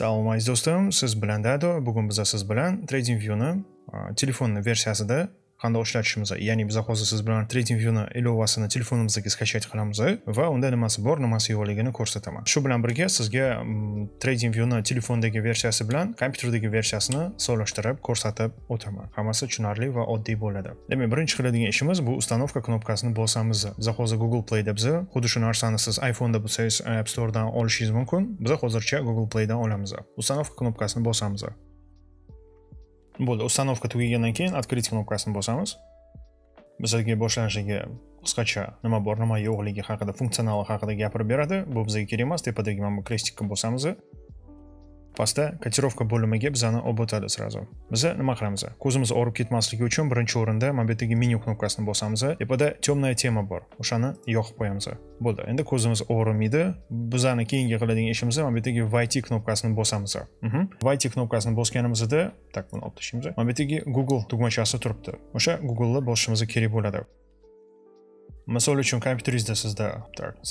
assalomu alaykum do'stim siz bilan dado bugun biz siz bilan trading viewni telefonni versiyasida qanday ishlatishimiz ya'ni biz hozir siz bilan trading ilovasini telefonimizga skachat qilamiz va unda nimasi bor nimasi yo'qligini ko'rsataman shu bilan birga sizga trading telefondagi versiyasi bilan kompyuterdagi versiyasini solishtirib ko'rsatib o'taman hammasi tushunarli va oddiy bo'ladi demak birinchi qiladigan ishimiz bu ustanovka knopkasini bosamiz biza hozir google playda biza xuddi shu narsani siz iphoneda bo'lsangiz app storedan olishingiz mumkin biza hozircha google playdan olamiz ustanovka knopkasini bosamiz bo'ldi установка tugagandan keyin открыть knopkasini bosamiz bizga boshlanishiga qisqacha nima bor nima yo'qligi haqida funksionali haqida gapirib beradi bu bizga kerak emas tepadagi mana bu krestikka bosamiz pastda kotirovka bo'limi gebzani obitadi сразу biz nima qilamiz ko'zimiz og'rib ketmasligi uchun birinchi o'rinda mana bu yerdagi menyu knopkasini bosamiz tepada темная тема bor o'shani yoqib qo'yamiz bo'ldi endi ko'zimiz og'rimaydi bizani keyingi qiladigan ishimiz mana bu yerdagi войти knopkasini bosamiz войти mhm. knopkasini bosganimizda так buni olib tashlaymiz mana bu yerdagi google tugmachasi turibdi o'sha google'ni bosishimiz kerak bo'ladi misol uchun kompyuteringizda sizda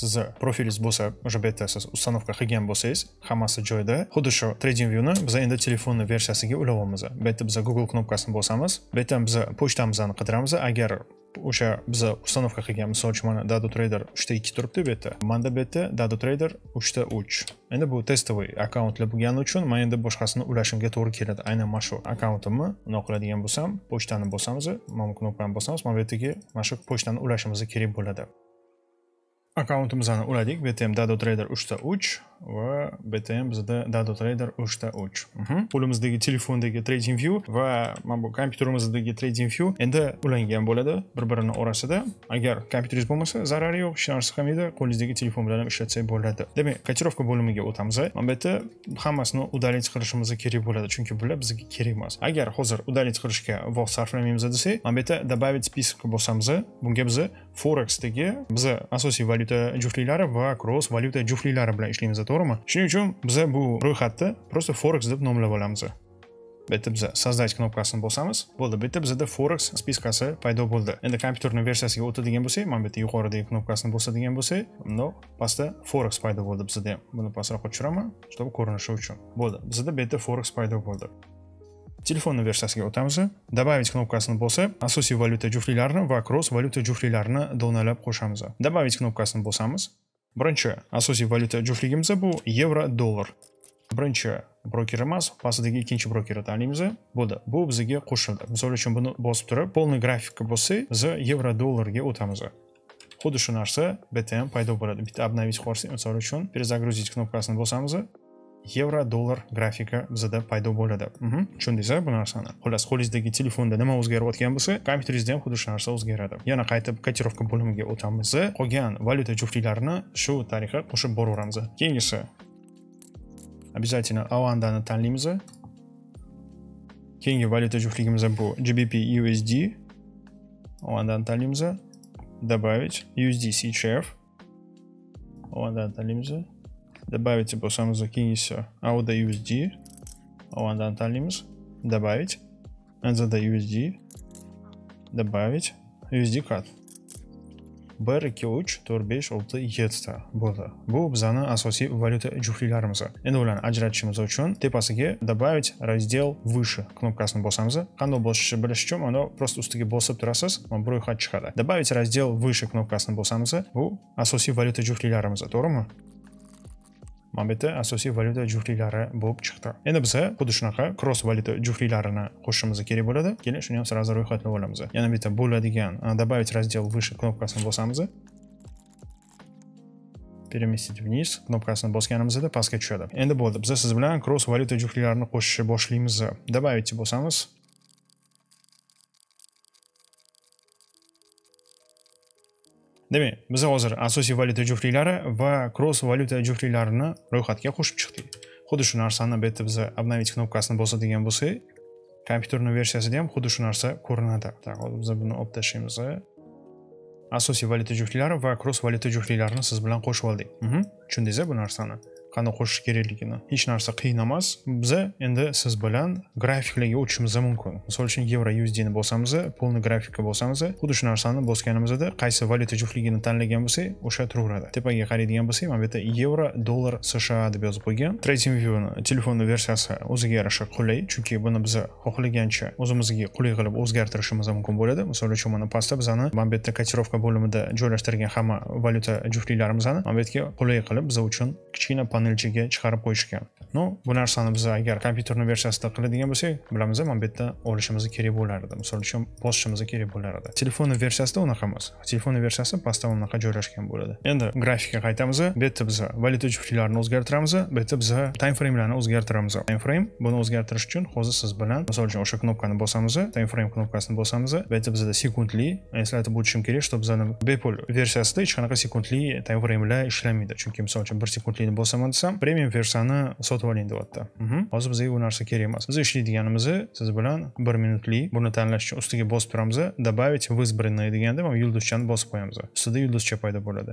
sizni profilingiz bo'lsa уже bu yerda установка qilgan bo'lsangiz hammasi joyida xuddi shu trading viewni biz endi telefonni versiyasiga ulayapmiz bu yerda biz google knopkasini bosamiz bu yerdan biz pochtamizni qidiramiz agar o'sha biza установка qilgan misol uchun mana dado trader uchta ikki turibdi bu yerda manda bu yerda dado trader uchta uch endi bu testoviy akkauntlar bo'lgani uchun man endi boshqasini ulashimga to'g'ri keladi aynan mana shu akkauntimni bundoq qiladigan bo'lsam pochtani bosamiz mana bu knopkani bosamiz mana bu yerdagi mana shu pochtani ulashimiz kerak bo'ladi Akkauntimizni uladik. BTM Dado Trader 3 va BTM bizda Dado Trader 3 Qo'limizdagi telefondagi Trading View va mana bu kompyuterimizdagi Trading View endi ulangan bo'ladi bir-birini orasida. Agar kompyuteringiz bo'lmasa, zarari yo'q, hech narsa qilmaydi. Qo'lingizdagi telefon bilan ham ishlatsak bo'ladi. Demak, kotirovka bo'limiga o'tamiz. Mana bu yerda hammasini udalit qilishimiz kerak bo'ladi, chunki bular bizga kerak emas. Agar hozir udalit qilishga vaqt sarflamaymiz desak, mana bu yerda добавить список bo'lsamiz, bunga biz Forexdagi biz asosiy valyuta valyuta juftliklari va cross valyuta juftliklari bilan ishlaymiz to'g'rimi shuning uchun biza bu ro'yxatni prosta forex deb nomlab olamiz bu yerda biza создать knopkasini bosamiz bo'ldi bu yerda bizada forex spiskasi paydo bo'ldi endi kompyuterni versiyasiga o'tadigan bo'lsak mana bu yerda yuqoridagi knopkasini bosadigan bo'lsak bundoq pastda forex paydo bo'ldi bizada ham buni pastroqqa tushiraman чтобы ko'rinishi uchun bo'ldi bizada bu yerda forex paydo bo'ldi Telefonni versiyasiga o'tamiz. Добавить knopkasini bosib, asosiy valyuta juftliklarini va kross valyuta juftliklarini donalab qo'shamiz. Добавить knopkasini bosamiz. Birinchi asosiy valyuta juftligimiz bu yevro dollar. Birinchi broker emas, pastidagi ikkinchi brokerni tanlaymiz. Bo'ldi. Bu bizga qo'shildi. Misol uchun buni bosib turib, polni grafikka bossak, biz yevro dollarga o'tamiz. Xuddi shu narsa BTM paydo bo'ladi. Bitta obnovить qilsak, misol uchun, перезагрузить knopkasini bosamiz. yevro dollar grafika bizada paydo bo'ladi tushundingizmi bu narsani xullas qo'lingizdagi telefonda nima o'zgarayotgan bo'lsa kompyuteringizda ham xuddi shu narsa o'zgaradi yana qaytib kotirovka bo'limiga o'tamiz qolgan valyuta juftiklarini shu tariqa qo'shib boraveramiz keyingisi обязательно avandani tanlaymiz keyingi valyuta juftligimiz bu gbp usd avandani tanlaymiz добавить usdc chef avandani tanlaymiz добавить и сам закинься AUDA USD, OneDant Alims, добавить, NZD USD, добавить, USD CAD. bir ikki uch to'rt besh olti yettita bo'ldi bu bizani asosiy valyuta juftliklarimiz endi ularni ajratishimiz uchun tepasiga добавить раздел выше knopkasini bosamiz qanday bosishni bilish uchun mana просто ustiga bosib turasiz mana bu ro'yxat chiqadi добавить раздел выше knopkasini bosamiz bu asosiy valyuta juftliklarimiz to'g'rimi mana bu yerda asosiy valyuta juftliklari bo'lib chiqdi endi biz xuddi shunaqa kross valyuta juftliklarini qo'shishimiz kerak bo'ladi keling shuni ham сразу ro'yxatlab olamiz yana bitta bo'ladigan добавить раздел выше кнопкасini bosamiz переместить вниз кнопкасini bosganimizda pastga tushadi endi bo'ldi biz siz bilan kross valyuta juftliklarini qo'shishni boshlaymiz добавить bosamiz demak biz hozir asosiy valyuta juftliklari va kross valyuta juftliklarini ro'yxatga qo'shib chiqdik xuddi shu narsani bu yerda biza обновить knopkasini bosadigan bo'lsak kompyuterni versiyasida ham xuddi shu narsa ko'rinadi hozir biz buni olib tashlaymiz asosiy valyuta juftliklari va kross valyuta juftliklarini siz bilan qo'shib oldik mhm. tushundingiz bu narsani qani qo'shish kerakligini hech narsa qiyin emas biza endi siz bilan grafiklarga o'tishimiz mumkin misol uchun yevro usdni bosamiz полный grafikka bosamiz xuddi shu narsani bosganimizda qaysi valyuta juftligini tanlagan bo'lsak o'sha turaveradi tepaga qaraydigan bo'lsak mana bu yerda yevro dollar sha deb yozib qo'ygan trading telefonni versiyasi o'ziga yarasha qulay chunki buni biz xohlagancha o'zimizga qulay qilib o'zgartirishimiz mumkin bo'ladi misol uchun mana pastda bizani mana bu yerda kotirovka bo'limida joylashtirgan hamma valyuta juftliklarimizni mana bu yerga qulay qilib biz uchun kichkina panelchiga chiqarib qo'yishgan ну bu narsani biz agar kompyuterni versiyasida qiladigan bo'lsak bilamiz mana bu yerda olishimiz kerak bo'lar edi misol uchun bosishimiz kerak bo'lar edi telefonni versiyasida unaqa emas telefonni versiyasi pastda unaqa joylashgan bo'ladi endi grafikka qaytamiz bu yerda biz valyuta juftliklarini o'zgartiramiz bu yerda biz time framelarni o'zgartiramiz time frame buni o'zgartirish uchun hozir siz bilan misol uchun o'sha knopkani bosamiz time frame knopkasini bosamiz bu yerda bizda sekundli eslatib o'tishim kerak что bizani bepul versiyasida hech qanaqa sekundli time framelar ishlamaydi chunki misol uchun bir sekundlikni bosaman qilmoqchiman desam premium versiyani sotib oling deyapti hozir bizga u narsa kerak emas biz ishlaydiganimiz siz bilan bir minutlik buni tanlash uchun ustiga bosib turamiz добавить в избранное deganda mana yulduzchani bosib qo'yamiz ustida yulduzcha paydo bo'ladi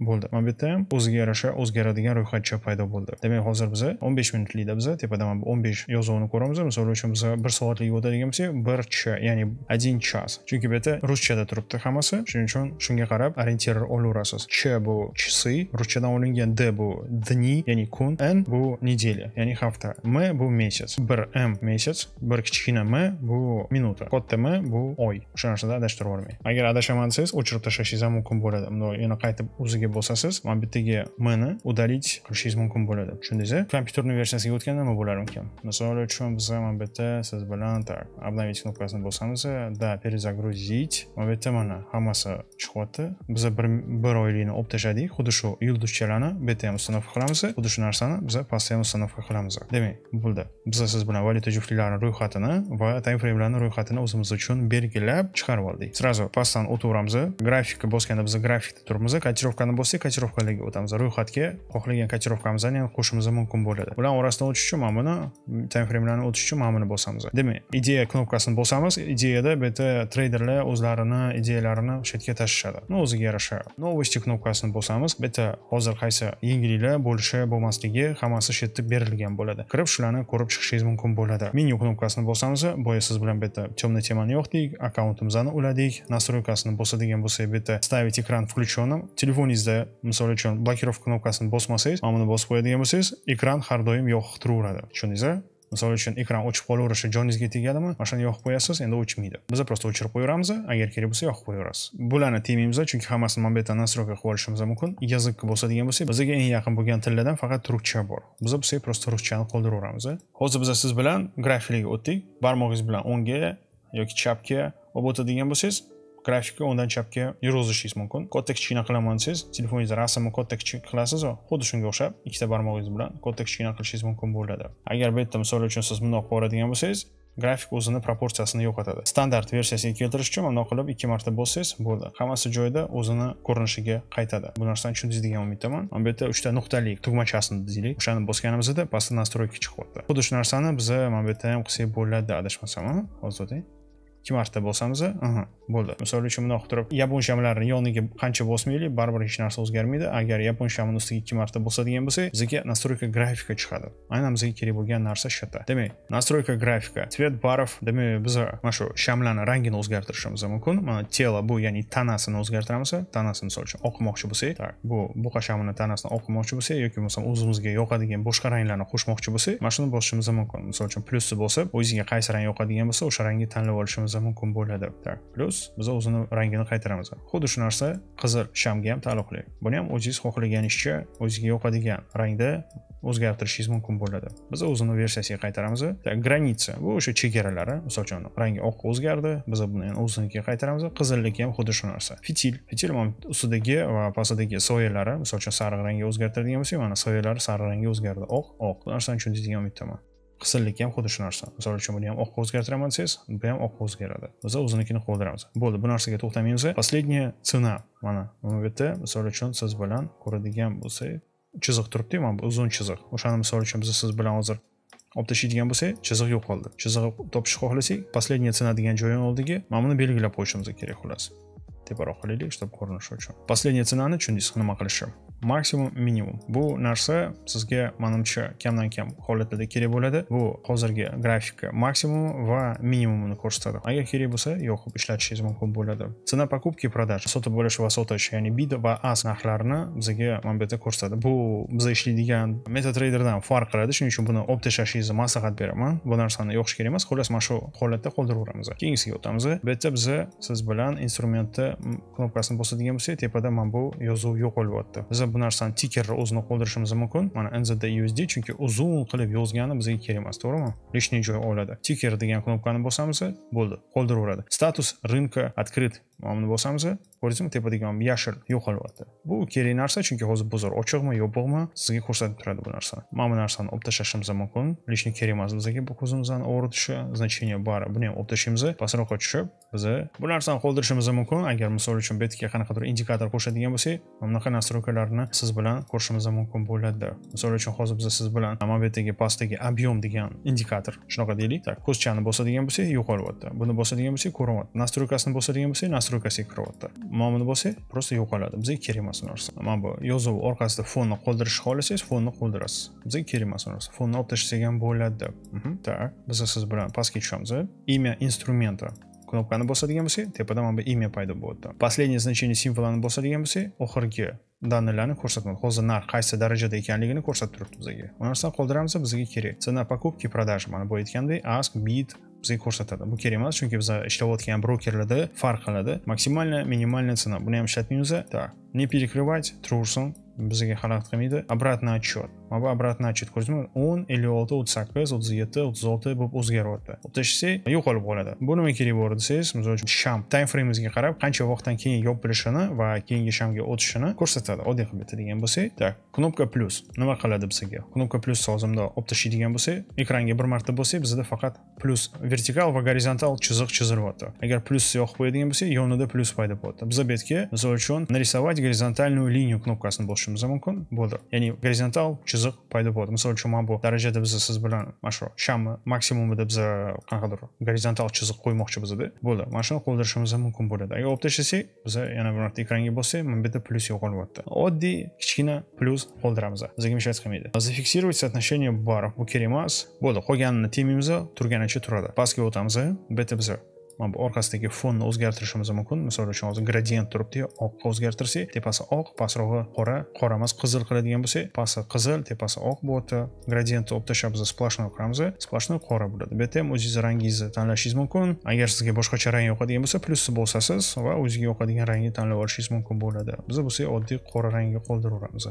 bo'ldi mana bu yerda ham o'ziga yarasha o'zgaradigan ro'yxatcha paydo bo'ldi demak hozir biza 15 minutlikda biza tepada mana bu 15 yozuvini ko'ramiz misol uchun biza 1 soatlik o'tadigan bo'lsak bir cha ya'ni 1 час chunki bu yerda ruschada turibdi hammasi shuning uchun shunga qarab orientir olaverasiz ch bu часы ruschadan olingan d bu dni ya'ni kun n bu неделя ya'ni hafta m bu месяц 1 m месяц bir kichkina m bu minuta katta m bu oy o'sha narsada adashtirib yubormang agar adashaman desangiz o'chirib tashlashingiz ham mumkin bo'ladi yana qaytib o'ziga qiladigan bo'lsangiz mana bittaga m ni удалить qilishingiz mumkin bo'ladi tushundingiz kompyuterni versiyasiga o'tganda nima bo'lar ekan misol uchun biz mana bu yerda siz bilan так обновить knopkasini bosamiz да перезагрузить mana bu yerda mana hammasi chiqyapti biza bir bir oylikni olib tashladik xuddi shu yulduzchalarni bu yerda ham установка qilamiz xuddi shu narsani biza постоянно установка qilamiz demak bo'ldi biza siz bilan valyuta juftliklarini ro'yxatini va time framelarni ro'yxatini o'zimiz uchun belgilab chiqarib oldik сразу pastdan o'taveramiz grafikka bosganda biz grafikda turibmiz kotirovkani bo'lsak kotirovkalarga o'tamiz ro'yxatga xohlagan kotirovkamizni ham qo'shishimiz mumkin bo'ladi ular orasidan o'tish uchun mana buni time framelarni o'tish uchun mana buni bosamiz demak ideya knopkasini bosamiz ideyada bu yerda treyderlar o'zlarini ideyalarini o'sha yerga tashishadi o'ziga yarasha новости knopkasini bosamiz bu yerda hozir qaysi yangiliklar bo'lishi bo'lmasligi hammasi shu yerda berilgan bo'ladi kirib shularni ko'rib chiqishingiz mumkin bo'ladi menyu knopkasini bosamiz boya siz bilan bu yerda темный temani yoqdik deyik akkauntimizni uladik nastroykasini bosadigan bo'lsak bu yerda ставить экран включенным telefoningizda sizda misol uchun blokirovka knopkasini bosmasangiz mana buni bosib qo'yadigan bo'lsangiz ekran har doim yoqiq turaveradi tushundingizmi misol uchun ekran o'chib qolaverishi joningizga tegadimi mana shuni yoqib qo'yasiz endi o'chmaydi biz просто o'chirib qo'yaveramiz agar kerak bo'lsa yoqib qo'yaverasiz bularni tiymaymiz chunki hammasini mana bu yerdan настройка qilib olishimiz mumkin yazikka bo'sadigan bo'lsak bizga eng yaqin bo'lgan tillardan faqat turkcha bor biz bo'lsa просто ruschani qoldiraveramiz hozir biz siz bilan grafikga o'tdik barmog'ingiz bilan o'ngga yoki chapga olib o'tadigan bo'lsangiz grafika o'ngdan chapga yurg'izishingiz mumkin katta kichkina qilaman desangiz telefoningizda rasmni katta kichik qilasiz va xuddi shunga o'xshab ikkita barmog'ingiz bilan katta kichkina qilishingiz mumkin bo'ladi agar bu yerda misol uchun siz bundoq qiladigan bo'lsangiz grafik o'zini proporsiyasini yo'qotadi standart versiyasiga keltirish uchun mundoq qilib ikki marta bossangiz bo'ldi hammasi joyida o'zini ko'rinishiga qaytadi bu narsani tushundingiz degan umiddaman mana bu yerda uchta nuqtali tugmachasini deylik o'shani bosganimizda pastda настройка chiqyapti xuddi shu narsani biza mana bu yerda ham qilsak bo'ladi adashmasam hozir o'ting ikki marta bosamiz bo'ldi misol uchun bundoq turib yapon shamlarini yoniga qancha bosmaylik baribir hech narsa o'zgarmaydi agar yapon shamini ustiga ikki marta bosadigan bo'lsak bizga nastroyka grafika chiqadi aynan bizga kerak bo'lgan narsa shu yerda demak настройка grafika цвет barov demak biz mana shu shamlarni rangini o'zgartirishimiz mumkin mana tela bu ya'ni tanasini o'zgartiramiz tanasini misol uchun oqimoqchi bo'lsak так bu buqa shamini tanasini oqimoqchi bo'lsak yoki bo'lmasam o'zimizga yoqadigan boshqa ranglarni qo'shmoqchi bo'lsak mana shuni bosishimiz mumkin misol uchun plyusni bosib o'zingizga qaysi rang yoqadigan bo'lsa o'sha rangni tanlab olishimiz qo'yganimizda mumkin bo'ladi bitta plyus biz o'zini rangini qaytaramiz xuddi shu narsa qizil shamga ham taalluqli buni ham o'zingiz xohlaganingizcha o'zizga yoqadigan rangda o'zgartirishingiz mumkin bo'ladi biz o'zini versiyasiga qaytaramiz granitsa bu o'sha chegaralari misol uchun rangi oqqa o'zgardi biz buni o'zinikiga qaytaramiz qizillik ham xuddi shu narsa fitil fitil mana ustidagi va pastidagi soyalari misol uchun sariq rangga o'zgartiradigan bo'lsak mana soyalari sariq rangga o'zgardi oq oq bu narsani tushuntirgan umiddaman qisirlik ham xuddi shu narsa misol uchun buni ham oqqa o'zgartiraman desangiz bu ham oqqa o'zgaradi biza o'zinikini qoldiramiz bo'ldi bu narsaga to'xtamaymiz последняя цена mana mana bu yerda misol uchun siz bilan ko'radigan bo'lsak chiziq turibdi mana bu uzun chiziq o'shani misol uchun biz siz bilan hozir olib tashlaydigan bo'lsak chiziq yo'qoldi chizig'i topishni xohlasak последняя цена degan joyini oldiga mana buni belgilab qo'yishimiz kerak xullas teparoq qilaylik чтобы ko'rinishi uchun последняя ценаni tushundingiz nima qilishni maksimum minimum bu narsa sizga manimcha kamdan kam holatlarda kerak bo'ladi bu hozirgi grafika maksimum va minimumini ko'rsatadi agar kerak bo'lsa yo'q qilib ishlatishingiz mumkin bo'ladi цена покупки и продаж sotib bo'lish va sotish ya'ni bid va as narxlarini bizga mana bu yerda ko'rsatadi bu biza ishlaydigan metatraderdan farq qiladi shuning uchun buni olib tashlashingizni maslahat beraman bu narsani yoqish kerak emas xullas mana shu holatda ҳолатда keyingisiga o'tamiz bu yerda biza siz bilan instrumentni knopkasini bosadigan bo'lsak tepada mana bu yozuv yo'qolib biza bu narsani tikerni o'zini qoldirishimiz mumkin mana nzd usd chunki uzun qilib yozgani bizga kerak emas to'g'rimi lishniy joy oladi tiker degan knopkani bosamiz bo'ldi qoldiraveradi status rinka открыт mana buni bosamiz ko'rdingizmi tepadagi bu yashil yo'qolyapti bu kerak narsa chunki hozir bozor ochiqmi yopiqmi sizga ko'rsatib turadi bu narsani mana bu narsani olib tashlashimiz mumkin лишний kerak emas bizga bu ko'zimizdan og'ritishi значение bari buni ham olib tashlaymiz pastroqqa tushib biza bu narsani qoldirishimiz mumkin agar misol uchun bu yerga qanaqadir indikator qo'shadigan bo'lsak bunaqa настройкаlarni siz bilan ko'rishimiz mumkin bo'ladi misol uchun hozir biza siz bilan mana bu yerdagi pastdagi объем degan indikator shunaqa deylik так ko'zchani bosadigan bo'lsak yo'qolyapti buni bosadigan bo'lsak ko'rinyapti настройкасini bosadigan bo'lsak настройкасы кіріпватыр мынамын бўлса просто жоғалады бізге керек емес нәрсе мына бұл yozuv orqasida фонны қолдырышы қаласаңыз фонны қолдырасыз бізге керек емес нәрсе фонны алып ҳам бўлади деп так біз сіз білен пастке түсеміз имя инструмента кнопкани болса деген тепада мына бір имя пайдо бўлади последнее значение символаны болса деген охирги oxirgi данныйларны көрсетмейді hozir narx қайсы дәрежеде екенлігін көрсетіп тұрды бізге мына нәрсені қолдырамыз бізге керек цена покупки продажи мана бұл айтқандай ask bid bizga ko'rsatadi bu kerak emas chunki biza ishlayotgan brokerlarda farq qiladi maksimalная минимальная цена buni ham ishlatmaymiz так не перекрывать трурсун bizga xalaqit qilmaydi обратный отчет mana bu обратный отчет ko'rdingizmi o'n ellik olti o'ttiz sakkiz o'ttiz yetti o'ttiz olti bo'lib o'zgaryapti o'tashsak yo'qolib qoladi bu nima kerak bo'ladi desangiz misol uchun sham time freymizga qarab qancha vaqtdan keyin yopilishini va keyingi shamga o'tishini ko'rsatadi oddiy qilib aytadigan bo'lsak так knopka плюс nima qiladi bizga knopka плюс hozimda olib tashlaydigan bo'lsak ekranga bir marta bo'lsa bizda faqat plyus vertikal va gorizontal chiziq chizilyapti agar plyusni yoqib qo'yadigan bo'lsak yonida plyus paydo bo'ladi biz bu yerga misol uchun нарисовать горизонтальную линию кнопкасini bosishimiz tushunishimiz mumkin bo'ldi ya'ni gorizontal chiziq paydo bo'ladi misol uchun mana bu darajada biz siz bilan mana shu shamni maksimumida biz qanaqadir gorizontal chiziq qo'ymoqchi bizda bo'ldi mana shuni qoldirishimiz mumkin bo'ladi agar olib tashlasak biza yana bir marta ekranga bossak mana bu yerda plyus yo'qolyapti oddiy kichkina plyus qoldiramiz bizga hech narsa qilmaydi зафиксировать соотношение баров bu kerak emas bo'ldi qolganini temaymiz turganicha turadi pastga o'tamiz bu yerda biza mana bu orqasidagi fonni o'zgartirishimiz mumkin misol uchun hozir gradient turibdiyu oqqa o'zgartirsak tepasi oq pastrog'i qora qora emas qizil qiladigan bo'lsak pasti qizil tepasi oq bo'lyapti gradientni olib tashlab biz splashnoy qilamiz splashnoy qora bo'ladi bu yerda ham o'zingizni rangingizni tanlashingiz mumkin agar sizga boshqacha rang yoqadigan bo'lsa plyusni bosasiz va o'ziga yoqadigan rangni tanlab olishingiz mumkin bo'ladi biz bo'lsak oddiy qora rangga qoldiraveramiz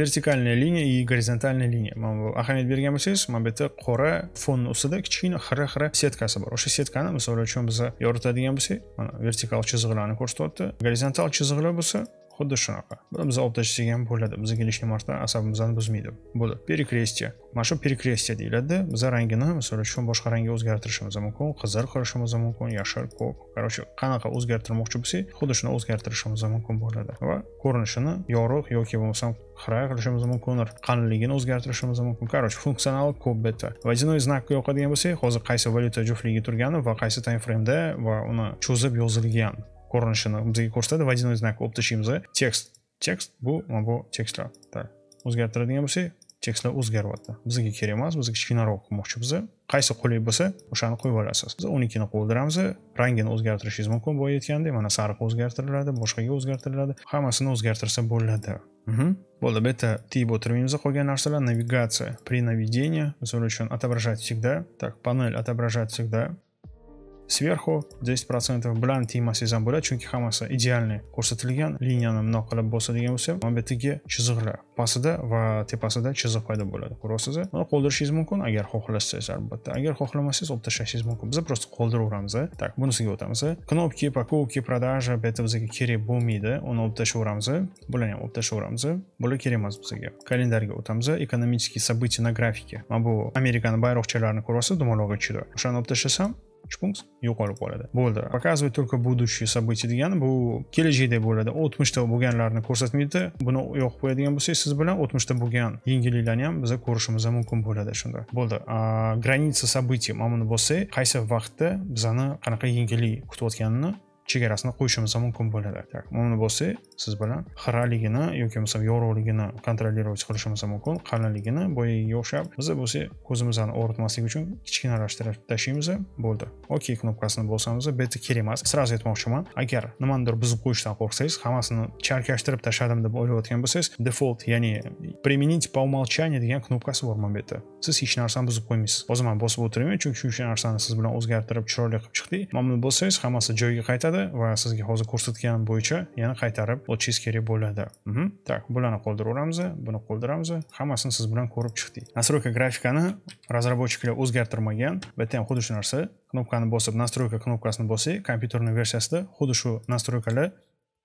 vertikalniy liniya и горизонтальная liniya mana bu ahamiyat bergan bo'lsangiz mana bu yerda qora fonni ustida kichkina xira xira setkasi bor o'sha setkani misol uchun biz yoritadigan bo'lsak mana vertikal chiziqlarni ko'rsatyapti gorizontal chiziqlar bo'lsa xuddi shunaqa buni biz olib tashlasak ham bo'ladi bizga hech narsa asabimizni buzmaydi bo'ldi перекрестие mana shu перекрестие deyiladi biz rangini misol uchun boshqa rangga o'zgartirishimiz mumkin qizil qilishimiz mumkin yashil ko'k короче qanaqa o'zgartirmoqchi bo'lsak xuddi shuni o'zgartirishimiz mumkin bo'ladi va ko'rinishini yorug' yoki bo'lmasam xira qilishimiz mumkin qalinligini o'zgartirishimiz mumkin короче funksional ko'p beta водяной знакка yoqadigan bo'lsak hozir qaysi valyuta juftligi turgani va qaysi time frameda va uni cho'zib yozilgan ko'rinishini ko'rsatadi va dinoy znak olib tashlaymiz tekst tekst bu mana bu tekstlar так o'zgartiradigan bo'lsak tekstlar o'zgaryapti bizga kerak emas bizga kichkinaroq qilmoqchi biz qaysi qulay bo'lsa o'shani qo'yib olasiz biz unikini qoldiramiz rangini o'zgartirishingiz mumkin boya aytgandek mana sariq o'zgartiriladi boshqaga o'zgartiriladi hammasini o'zgartirsa bo'ladi bo'ldi bu yerda tiyib o'tirmaymiz qolgan narsalar navigatsiya при наведении misol uchun отображать всегда так panel отображать всегда сверху 10% билан теймасыз бўлади чунки ҳаммаси идеально кўрсатилган линияни мундай қилиб боса деган бўлса мана бу ердаги чизиқлар пастида ва тепасида чизиқ пайдо бўлади кўрясиз уни қолдиришингиз мумкин агар хоҳласангиз албатта агар хоҳламасангиз олиб ташлашингиз мумкин биз просто қолдираверамиз так бунисига ўтамиз кнопки покупки продажа бу ерда бизга керак бўлмайди уни олиб ташлаверамиз буларни ҳам олиб ташлаверамиз булар керак эмас бизга календарьга ўтамиз экономические события на графике мана бу американи байроқчаларини кўряпсиз думалог ичида ўшани олиб ташласам chupungs yo'qolib qoladi bo'ldi Показывает только будущие события degani bu kelajakda bo'ladi o'tmishda bo'lganlarni ko'rsatmaydi buni yoqib qo'yadigan bo'lsak siz bilan o'tmishda bo'lgan yengilliklarni ham biza ko'rishimiz mumkin bo'ladi shunda bo'ldi Граница событий mana buni bossak qaysi vaqtda bizani qanaqa yengillik kutayotganini chegarasini qo'yishimiz ham mumkin bo'ladi uni bo'lsa siz bilan xiraligini yoki bo'lmasam yorug'ligini kontrolировать qilishimiz ham mumkin qalinligini boyagiga o'xshab biz bo'lsa ko'zimizni og'ritmaslik uchun kichkinalashtirib tashlaymiz bo'ldi ok knopkasini bosamiz yerda kerak emas сразу aytmoqchiman agar nimanidir buzib qo'yishdan qo'rqsangiz hammasini chalkashtirib tashladim deb o'ylayotgan bo'lsangiz default ya'ni применить по умолчанию degan knopkasi bor mana bu yerda siz hech narsani buzib qo'ymaysiz hozir man bosib o'tiraman chunki shu narsani siz bilan o'zgartirib chiroyli qilib chiqdik mana buni bossangiz hammasi joyiga qaytadi beradi va sizga hozir ko'rsatgan bo'yicha yana qaytarib o'tishingiz kerak bo'ladi так mhm. bularni qoldiraveramiz buni qoldiramiz hammasini siz bilan ko'rib chiqdik настройка grafikani разработчикlar o'zgartirmagan bu yerda ham xuddi shu narsa knopkani bosib настройка knopkasini bossak kompyuterni versiyasida xuddi shu настройкаlar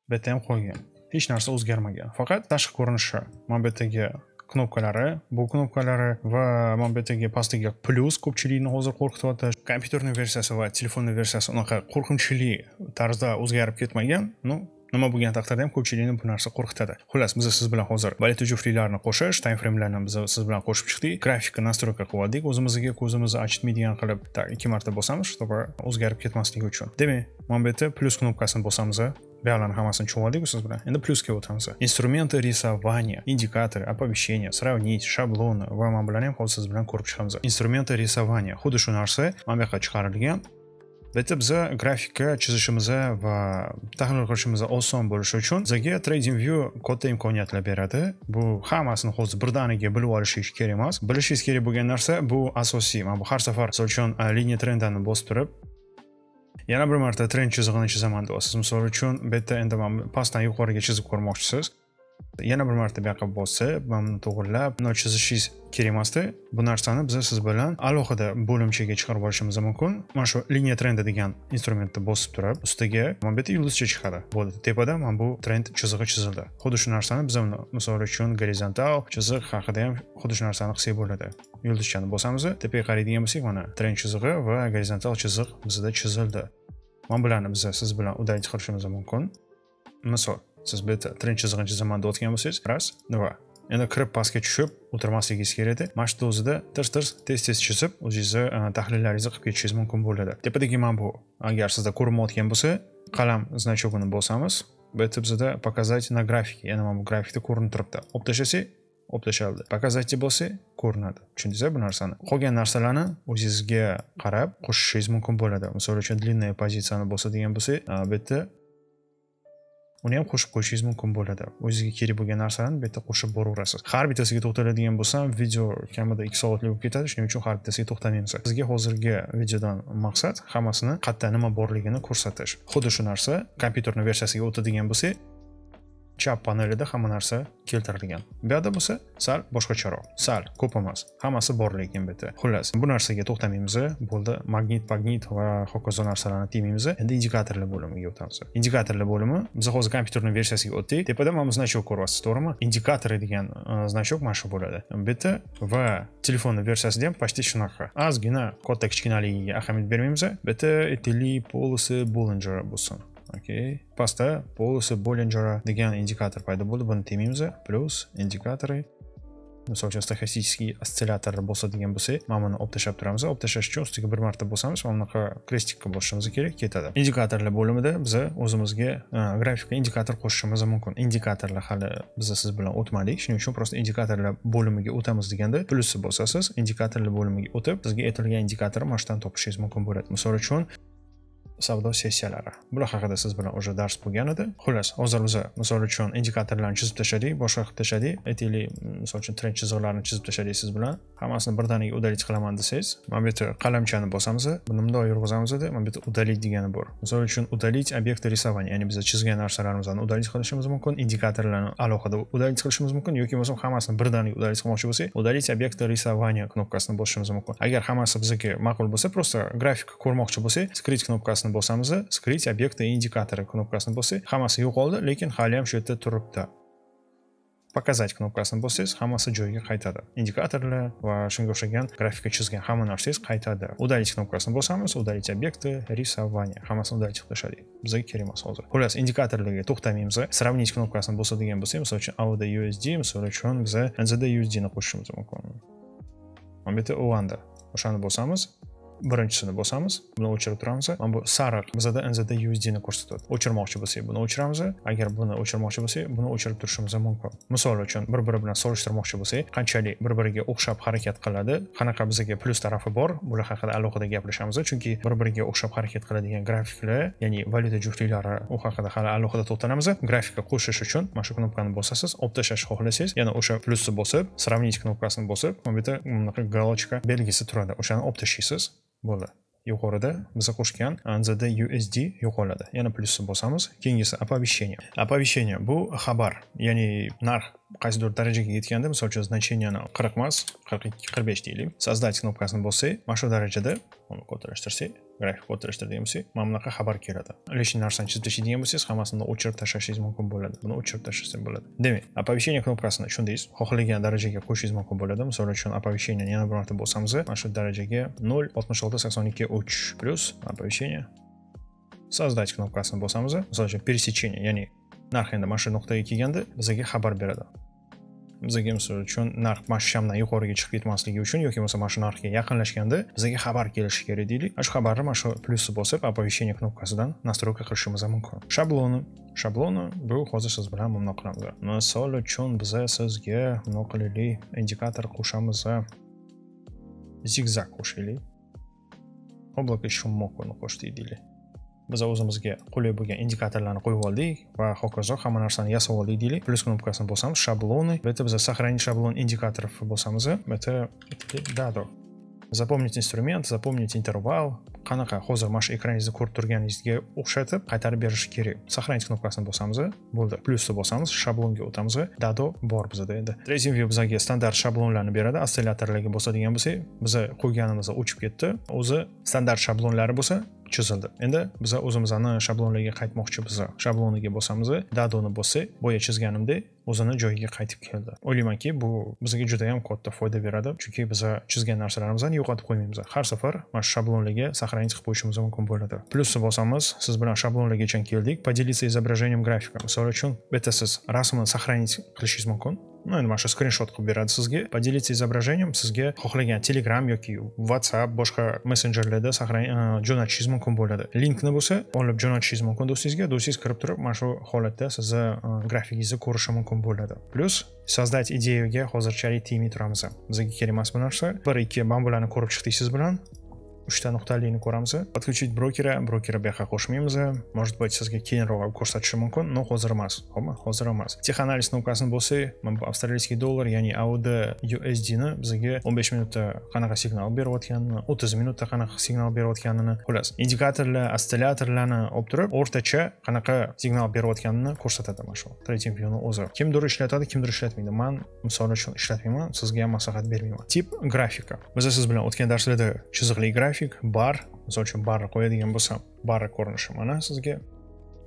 bu yerda ham qo'ygan hech narsa o'zgarmagan faqat tashqi ko'rinishi mana bu yerdagi кнопкалары бұл кнопкалары в мобильдегі пастыға плюс көпшілі нұғызы қорқытып отыр компьютерный версиясы ва телефонның версиясы онақа қорқыншылы тарзда өзгеріп кетмеген ну nima bo'lgan taqdirda ham ko'pchilikni bu narsa qo'rqitadi xullas biz siz bilan hozir valyuta juftliklarini qo'shish time framelarni biz siz bilan qo'shib chiqdik grafikni настройка qildik o'zimizga ko'zimizni achitmaydigan qilib ikki marta bosamiz чтобы o'zgarib ketmasligi uchun demak mana bu yerda plyus knopkasini bosamiz bularni hammasini tushunib siz bilan endi plyusga o'tamiz instrumenti рисования indikator оповещения сравнить шаблоны va mana bularni ham hozir siz bilan ko'rib chiqamiz instrumenti рисования xuddi shu narsa mana bu yoqqa chiqarilgan aytib biza grafika chizishimizga va tahlil qilishimizga oson bo'lishi uchun bizaga tradingview katta imkoniyatlar beradi bu hammasini hozir birdaniga bilib olishingiz kerak emas bilishingiz kerak bo'lgan narsa bu asosiy mana bu har safar misol uchun liniya trendini bosib turib yana bir marta trend chizig'ini chizaman deyapsiz misol uchun bu yerda endi pastdan yuqoriga chizib ko'rmoqchisiz yana bir marta buyoqqa bosib mana buni to'g'irlab buni chizishingiz kerak emasda bu narsani biz siz bilan alohida bo'limchaga chiqarib olishimiz mumkin mana shu liniya trendi degan instrumentni bosib turib ustiga mana bu yerda yulduzcha chiqadi bo'ldi tepada mana bu trend chizig'i chizildi xuddi shu narsani biz misol uchun gorizontal chiziq haqida ham xuddi shu narsani qilsak bo'ladi yulduzchani bosamiz tepaga qaraydigan bo'lsak mana trend chizig'i va gorizontal chiziq bizda chizildi mana bularni biz siz bilan udalить qilishimiz mumkin misol siz bitta chizig'ini chizaman deb o'tgan bo'lsangiz раз два endi kirib pastga tushib o'tirmasligingiz kerak edi mana shu o'zida tirs tirs tez tez chizib o'zingizni tahlillaringizni qilib ketishingiz mumkin bo'ladi tepadagi mana bu agar sizda ko'rinmayotgan bo'lsa qalam значогini bosamiz bu yerda bizada показать на графике ya'ni mana bu grafikda ko'rinib turibdi olib tashlasak olib tashlandi показать deb bossak ko'rinadi tushundingiz bu narsani qolgan narsalarni o'zingizga qarab qo'shishingiz mumkin bo'ladi misol uchun длинная pozitsiyani bosadigan bo'lsak bu yerda uni ham qo'shib qo'yishingiz mumkin bo'ladi o'zingizga kerak bo'lgan narsalarni bu yerda qo'shib boraverasiz har bittasiga to'xtaladigan bo'lsam video kamida ikki soatlik bo'lib ketadi shuning uchun har bittasiga to'xtamaymiz sizga hozirgi videodan maqsad hammasini qayerda nima borligini ko'rsatish xuddi shu narsa kompyuterni versiyasiga o'tadigan bo'lsak chap panelida hamma narsa keltirilgan bu yerda bo'lsa sal boshqacharoq sal ko'p emas hammasi bor lekin bu yerda xullas bu narsaga to'xtamaymiz bo'ldi magnit magnit va hokazo narsalarni tiymaymiz endi indikatorlar bo'limiga o'tamiz indikatorlar bo'limi biz hozir kompyuterni versiyasiga o'tdik tepada mana bu значок ko'ryapsiz to'g'rimi indikatori degan значок e, mana shu bo'ladi bu yerda va telefonni versiyasida ham почти shunaqa ozgina katta kichkinaligiga ahamiyat bermaymiz bu yerda etili polosi bollinger bo'lsin окей pastda полосы Bollinger degan indikator paydo bo'ldi buni temaymiz plyus indikatori misol uchun stochastickiy ostsillator bo'lsa bo'lsak mana buni olib tashlab turamiz olib tashlash uchun ustiga bir marta bosamiz mana bunaqa krestikka bosishimiz kerak ketadi indikatorlar bo'limida biz o'zimizga grafikka indikator qo'shishimiz mumkin indikatorlar hali biz siz bilan o'tmadik shuning uchun просто indikatorlar bo'limiga o'tamiz deganda plyusi bosasiz indikatorlar bo'limiga o'tib sizga aytilgan indikatorni mana topishingiz mumkin bo'ladi misol uchun savdo sessiyalari bular haqida siz bilan уже dars bo'lgan edi xullas hozir biza misol uchun indikatorlarni chizib tashladik boshqa qilib tashladik aytaylik mm, misol uchun trend chiziqlarini chizib tashladik siz bilan hammasini birdaniga удалить qilaman desangiz mana bu yerda qalamchani bosamiz buni bundoq yurg'izamiz edi mana bu yerda удалить degani bor misol uchun удалить объекты рисования ya'ni biza chizgan narsalarimizni удалить qilishimiz mumkin indikatorlarni alohida удалить qilishimiz mumkin yoki bo'lmasam hammasini birdaniga удалить qilmoqchi bo'lsak удалить объекты рисования knopkasini bosishimiz mumkin agar hammasi bizga ma'qul bo'lsa просто grafik ko'rmoqchi bo'lsak skrit knopkasini kнопkasini bosamiz skrit obyekti indikatori knopkasini bossangiz hammasi yo'qoldi lekin hali ham shu yerda turibdi показать knopkasini bossangiz hammasi joyiga qaytadi indikatorlar va shunga o'xshagan grafika chizgan hamma narsangiz qaytadi удалить knopkasini bosamiz удалить объекты рисование hammasini удалить qilib tashladik bizga kerak emas hozir xullas indikatorlarga to'xtamaymiz сравнить knopkasini bosadigan bo'lsak misol uchun auda usd misol uchun biza nzd usdni qo'shishimiz mumkin bu yerda o'anda o'shani bosamiz birinchisini bosamiz buni o'chirib turamiz mana bu sariq bizada nzd ni ko'rsatadi o'chirmoqchi bo'lsak buni o'chiramiz agar buni o'chirmoqchi bo'lsak buni o'chirib turishimiz mumkin misol uchun bir biri bilan solishtirmoqchi bo'lsak qanchalik bir biriga o'xshab harakat qiladi qanaqa bizaga plyus tarafi bor bular haqida alohida gaplashamiz chunki bir biriga o'xshab harakat qiladigan grafiklar ya'ni valyuta juftliklari u haqida hali alohida to'xtalamiz grafikka qo'shish uchun mana shu knopkani bosasiz olib tashlashni xohlasangiz yana o'sha plyusni bosib сравнить knopkasini bosib bu yerda bunaqa galochka belgisi turadi o'shani olib tashlaysiz bo'ldi yuqorida biza qo'shgan nzd usd yo'qoladi yana plyusni bosamiz keyingisi оповещение оповещение bu xabar ya'ni narx qaysidir darajaga yetganda misol uchun значениyani qirq emas qirq ikki qirq besh deylik создать knopkasini bossak mana shu darajada uni ko'tarishtirsak grafik ko'tarishtiradigan bo'lsak mana bunaqa xabar keladi лишний narsani chizib tashlaydigan bo'lsangiz hammasini o'chirib tashlashingiz mumkin bo'ladi buni o'chirib tashlasak bo'ladi demak оповещение кнопкасini tushundingiz xohlagan darajaga qo'yishingiz mumkin bo'ladi misol uchun оповещение yana bir marta bo'lsamiz mana shu darajaga nol oltmish olti sakson ikki uch plyus оповещение создать кнопкасini bo'lsamiz misol uchun пересечение ya'ni narx endi mana shu nuqtaga kelganda bizga xabar beradi bizga misol uchun narx mashinamdan yuqoriga chiqib ketmasligi uchun yoki bo'lmasa mana shu narxga yaqinlashganda bizaga xabar kelishi kerak deylik mana shu xabarni mana shu plyusni bosib оповещение knopkasidan настройка qilishimiz mumkin shabloni shabloni bu hozir siz bilan bundoq qilamiz misol uchun biza sizga bundoq qilaylik indikator qo'shamiz zigzag qo'shaylik облако еще моко'ni qo'shdik deylik biz o'zimizga qulay bo'lgan indikatorlarni qo'yib oldik va hokazo hamma narsani yasab oldik deylik plyus knopkasini bosamiz shabloni yerda biza сохранить shablon indikatorов bosamiz это dado запомнить инструмент запомнить интервал qanaqa hozir mana shu ekraningizda ko'rib turganingizga o'xshatib qaytarib berish kerak сохранить knopkasini bosamiz bo'ldi plyusni bosamiz shablonga o'tamiz dado bor bizada endi tracing view bizaga standart shablonlarni beradi ostsillatorlarga bosadigan bo'lsak biza qo'yganimiz o'chib ketdi o'zi standart shablonlari bo'lsa chizildi endi biza o'zimizni shablonlarga qaytmoqchi biz shabloniga bosamiz dadoni bossak boya chizganimdek o'zini joyiga qaytib keldi o'ylaymanki bu bizga juda yam katta foyda beradi chunki biz chizgan narsalarimizni yo'qotib qo'ymaymiz har safar mana shu shablonlarga сохранить qilib qo'yishimiz mumkin bo'ladi plyusni bosamiz siz bilan shablonlargacha keldik поделиться изображением графика misol uchun bitta siz rasmni сохранить qilishingiz mumkin ну я и ваша скриншотку убирать СГ, поделиться изображением СГ, хохлегня, Телеграм, Йоки, WhatsApp, Бошка, Мессенджер, Леда, Сахрани, Джона Чизмуком более. Линк на бусе, Олеб Джона Чизмуком до СГ, до СИ скриптура, Машу Холете, с э, графики за Куршем Комбуледа. Плюс создать идею Ге, Хозарчари, Тими Трамза. За Гикери Масмунашса, Барики, Бамбуляна, Курпчик, Тисис Бран, uchta nuqtaligini ko'ramiz подключить brokera brokera bu yoqqa qo'shmaymiz может быть sizga keyinroq olib ko'rsatishi mumkin но hozir emas ho'pmi hozir emas texanaliz navkasini bo'lsak mana bu avstraliyskiy dollar ya'ni aud usd ni bizga 15 minutda qanaqa signal berayotganini 30 minutda qanaqa signal berayotganini xullas indikatorlar ostsillatorlarni olib turib o'rtacha qanaqa signal berayotganini ko'rsatadi mana shu trading o'zi kimdir ishlatadi kimdir ishlatmaydi man misol uchun ishlatmayman sizga ham maslahat bermayman tip grafika biz siz bilan o'tgan darslarda chiziqli grafik grafik bar misol uchun barni qo'yadigan bo'lsam barni ko'rinishi mana sizga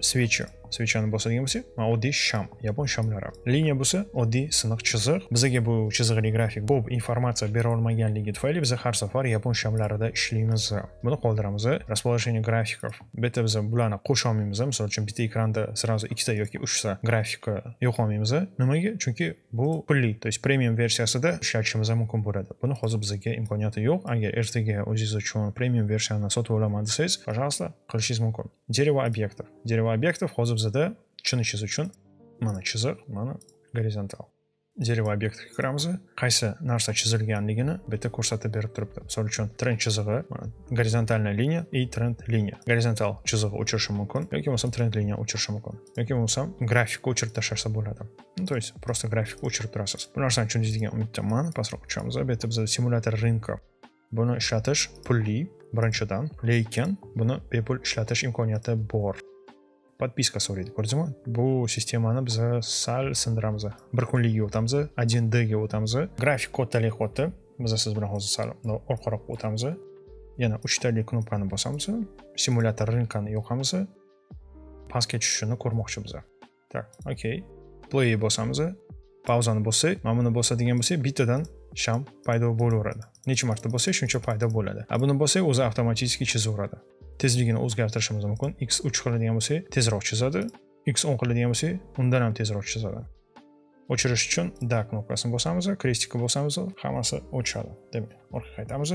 свечи svechani bosadigan bo'lsak mana oddiy sham yapon shamlari liniya bo'lsa oddiy siniq chiziq bizaga bu chiziqli grafik ko'p informatsiya bera olmaganligi tufayli biz har safar yapon shamlarida ishlaymiz buni qoldiramiz расположение grafikов bu yerda biz bularni qo'sha olmaymiz misol uchun bitta ekranda сразу ikkita yoki uchta grafika yo'qolmaymiz nimaga chunki bu pulli то есть premium versiyasida ishlatishimiz mumkin bo'ladi buni hozir bizga imkoniyati yo'q agar ertaga o'zingiz uchun premium versiyani sotib olaman desangiz пожалуйста qilishingiz mumkin дерево объектов дерево объектов hozir o'zida tushini chizish uchun mana chiziq mana gorizontal дерево объект hikramzi qaysi narsa chizilganligini bitta ko'rsatib berib turibdi misol uchun trend chizig'i gorizontalniya liniya i trend liniya gorizontal chizig'i o'chirishim mumkin yoki bo'lmasam trend liniya o'chirishim mumkin yoki bo'lmasam grafikni o'chirib tashlasa bo'ladi то есть просто grafikni o'chirib turasiz bu narsani tushunishga umiddaman pastroq tushamiz bu yerda bizda simulyator рынка buni ishlatish pulli birinchidan lekin buni bepul ishlatish imkoniyati bor подпиska so'raydi ko'rdizmi bu sistemani biza sal sindiramiz bir kunlik o'tamiz один dga o'tamiz grafik kodda ko'tda biza siz bilan hozir sal orqaroqqa o'tamiz yana uchtalik knopkani bosamiz simulyator rinkani yoqamiz pastga tushishini ko'rmoqchi biza так okey play bosamiz pauzani bossak mana buni bosadigan bo'lsak bittadan sham paydo bo'laveradi necha marta bossak shuncha paydo bo'ladi a buni bossak o'zi avtomatik chizaveradi tezligini o'zgartirishimiz mumkin x uch qiladigan bo'lsak tezroq chizadi x o'n qiladigan bo'lsak undan ham tezroq chizadi o'chirish uchun da knopkasini bosamiz krestikka bosamiz hammasi o'chadi demak orqaga qaytamiz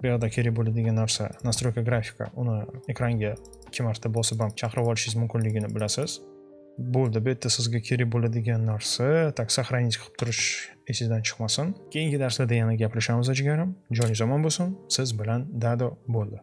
bu yoqda kerak bo'ladigan narsa настройка grafika uni ekranga ikki marta bosib ham chaqirib olishingiz mumkinligini bilasiz bo'ldi bu yerda sizga kerak bo'ladigan narsa так сохранить qilib turish esingizdan chiqmasin keyingi darslarda yana gaplashamiz jigarim joningiz omon bo'lsin siz bilan dado bo'ldi